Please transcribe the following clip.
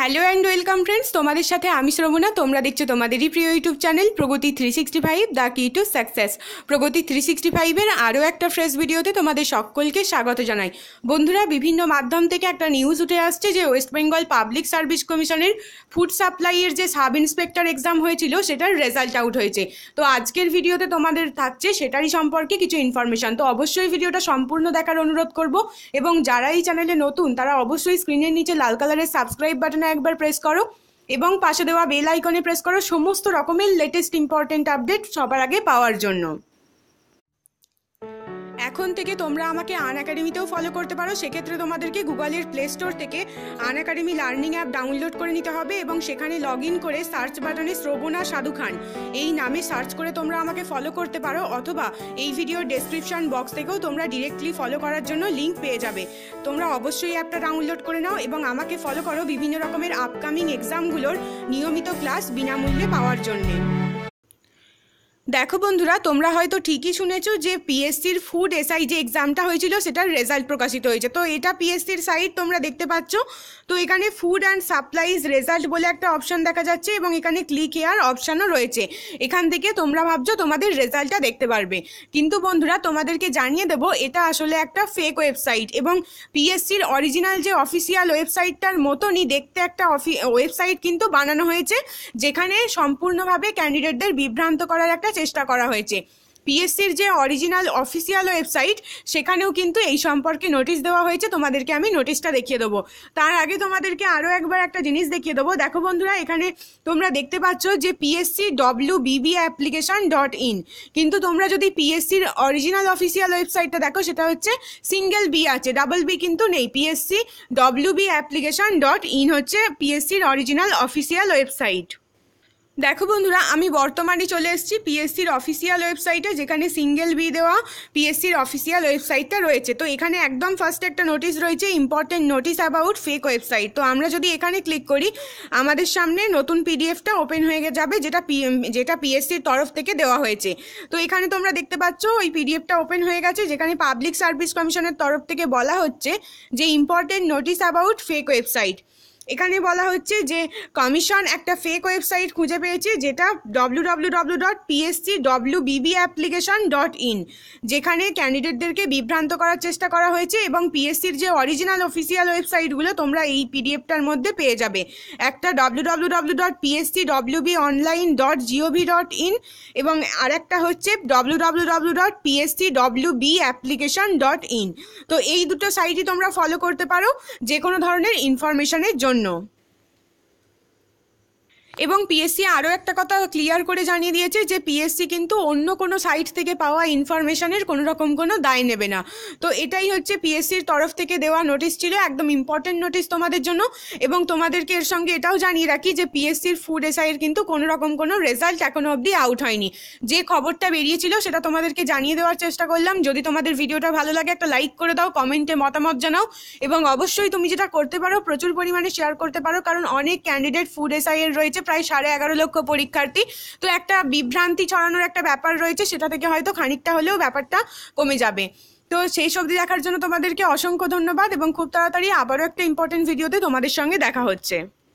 hello and welcome friends তোমাদের সাথে আমি শ্রমণা তোমরা দেখছো তোমাদেরই প্রিয় YouTube channel Pragati three sixty five the key to success Pragati three sixty ফাইভের আরও একটা ফ্রেশ ভিডিওতে তোমাদের সকলকে স্বাগত জানাই বন্ধুরা বিভিন্ন মাধ্যম থেকে একটা নিউজ উঠে আসছে যে ওয়েস্ট বেঙ্গল পাবলিক সার্ভিস কমিশনের ফুড সাপ্লাইয়ের যে সাব ইন্সপেক্টর এক্সাম হয়েছিল সেটার রেজাল্ট আউট হয়েছে তো আজকের ভিডিওতে তোমাদের থাকছে সেটারই সম্পর্কে কিছু ইনফরমেশান তো অবশ্যই ভিডিওটা সম্পূর্ণ দেখার অনুরোধ করব এবং যারা এই চ্যানেলে নতুন তারা অবশ্যই স্ক্রিনের নিচে লাল কালারের সাবস্ক্রাইব বাটনে একবার প্রেস করো এবং পাশে দেওয়া বেল আইকনে প্রেস করো সমস্ত রকমের লেটেস্ট ইম্পর্টেন্ট আপডেট সবার আগে পাওয়ার জন্য এখন থেকে তোমরা আমাকে আন একাডেমিতেও ফলো করতে পারো সেক্ষেত্রে তোমাদেরকে গুগলের প্লে স্টোর থেকে Unacademy learning app download করে নিতে হবে এবং সেখানে লগ ইন করে সার্চ বাটনে শ্রবণা সাধু খান এই নামে সার্চ করে তোমরা আমাকে ফলো করতে পারো অথবা এই ভিডিওর ডেসক্রিপশন বক্স থেকেও তোমরা ডিরেক্টলি ফলো করার জন্য লিঙ্ক পেয়ে যাবে তোমরা অবশ্যই অ্যাপটা ডাউনলোড করে নাও এবং আমাকে ফলো করো বিভিন্ন রকমের আপকামিং এক্সামগুলোর নিয়মিত ক্লাস বিনামূল্যে পাওয়ার জন্যে দেখো বন্ধুরা তোমরা হয়তো ঠিকই শুনেছো যে পিএসসির ফুড এসআই যে এক্সামটা হয়েছিল সেটার রেজাল্ট প্রকাশিত হয়েছে তো এটা পিএসসির সাইট তোমরা দেখতে পাচ্ছ তো এখানে ফুড অ্যান্ড সাপ্লাইজ রেজাল্ট বলে একটা অপশান দেখা যাচ্ছে এবং এখানে ক্লিক এয়ার অপশানও রয়েছে এখান থেকে তোমরা ভাবছো তোমাদের রেজাল্টটা দেখতে পারবে কিন্তু বন্ধুরা তোমাদেরকে জানিয়ে দেবো এটা আসলে একটা ফেক ওয়েবসাইট এবং পিএসসির অরিজিনাল যে অফিসিয়াল ওয়েবসাইটটার মতনই দেখতে একটা ওয়েবসাইট কিন্তু বানানো হয়েছে যেখানে সম্পূর্ণভাবে ক্যান্ডিডেটদের বিভ্রান্ত করার একটা চেষ্টা করা হয়েছে পিএসসির যে অরিজিনাল অফিসিয়াল ওয়েবসাইট সেখানেও কিন্তু এই সম্পর্কে নোটিশ দেওয়া হয়েছে তোমাদেরকে আমি নোটিশটা দেখিয়ে দেবো তার আগে তোমাদেরকে আরও একবার একটা জিনিস দেখিয়ে দেবো দেখো বন্ধুরা এখানে তোমরা দেখতে পাচ্ছ যে PSC W B B application dot in কিন্তু তোমরা যদি পিএসসির অরিজিনাল অফিসিয়াল ওয়েবসাইটটা দেখো সেটা হচ্ছে সিঙ্গেল বি আছে ডাবল বি কিন্তু নেই PSC W B application dot in হচ্ছে পিএসসির অরিজিনাল অফিসিয়াল ওয়েবসাইট দেখো বন্ধুরা আমি বর্তমানে চলে এসেছি পিএসসির অফিসিয়াল ওয়েবসাইটে যেখানে সিঙ্গেল বি দেওয়া পিএসসির অফিসিয়াল ওয়েবসাইটটা রয়েছে তো এখানে একদম ফার্স্ট একটা নোটিশ রয়েছে important notice about fake website তো আমরা যদি এখানে ক্লিক করি আমাদের সামনে নতুন পিডিএফটা ওপেন হয়ে যাবে যেটা পি যেটা পিএসসির তরফ থেকে দেওয়া হয়েছে তো এখানে তোমরা দেখতে পাচ্ছ ওই পিডিএফটা ওপেন হয়ে গেছে যেখানে পাবলিক সার্ভিস কমিশনের তরফ থেকে বলা হচ্ছে যে important notice about fake website এখানে বলা হচ্ছে যে কমিশন একটা ফেক ওয়েবসাইট খুঁজে পেয়েছে যেটা W W W dot PSC W B B application dot in যেখানে ক্যান্ডিডেটদেরকে বিভ্রান্ত করার চেষ্টা করা হয়েছে এবং পিএসসির যে অরিজিনাল অফিসিয়াল ওয়েবসাইটগুলো তোমরা এই পিডিএফটার মধ্যে পেয়ে যাবে একটা W W W dot PSC W B online dot G O V dot in এবং আরেকটা হচ্ছে W W dot PSC W B application dot in তো এই দুটো সাইটই তোমরা ফলো করতে পারো যে কোনো ধরনের ইনফরমেশনের জন্য uno এবং পিএসসি আরও একটা কথা ক্লিয়ার করে জানিয়ে দিয়েছে যে পিএসসি কিন্তু অন্য কোনো সাইট থেকে পাওয়া ইনফরমেশনের কোনো রকম কোনো দায় নেবে না তো এটাই হচ্ছে পিএসসির তরফ থেকে দেওয়া নোটিস ছিল একদম ইম্পর্টেন্ট নোটিস তোমাদের জন্য এবং তোমাদেরকে এর সঙ্গে এটাও জানিয়ে রাখি যে পিএসসির ফুড এসআইয়ের কিন্তু কোনো রকম কোনো রেজাল্ট এখনো অবধি আউট হয়নি যে খবরটা বেরিয়েছিল সেটা তোমাদেরকে জানিয়ে দেওয়ার চেষ্টা করলাম যদি তোমাদের ভিডিওটা ভালো লাগে একটা লাইক করে দাও কমেন্টে মতামত জানাও এবং অবশ্যই তুমি যেটা করতে পারো প্রচুর পরিমাণে শেয়ার করতে পারো কারণ অনেক ক্যান্ডিডেট ফুড এসআইয়ের রয়েছে প্রায় সাড়ে এগারো লক্ষ পরীক্ষার্থী তো একটা বিভ্রান্তি ছড়ানোর একটা ব্যাপার রয়েছে সেটা থেকে হয়তো খানিকটা হলেও ব্যাপারটা কমে যাবে তো সেই সবজি দেখার জন্য তোমাদেরকে অসংখ্য ধন্যবাদ এবং খুব তাড়াতাড়ি আবারও একটা ইম্পর্টেন্ট ভিডিওতে তোমাদের সঙ্গে দেখা হচ্ছে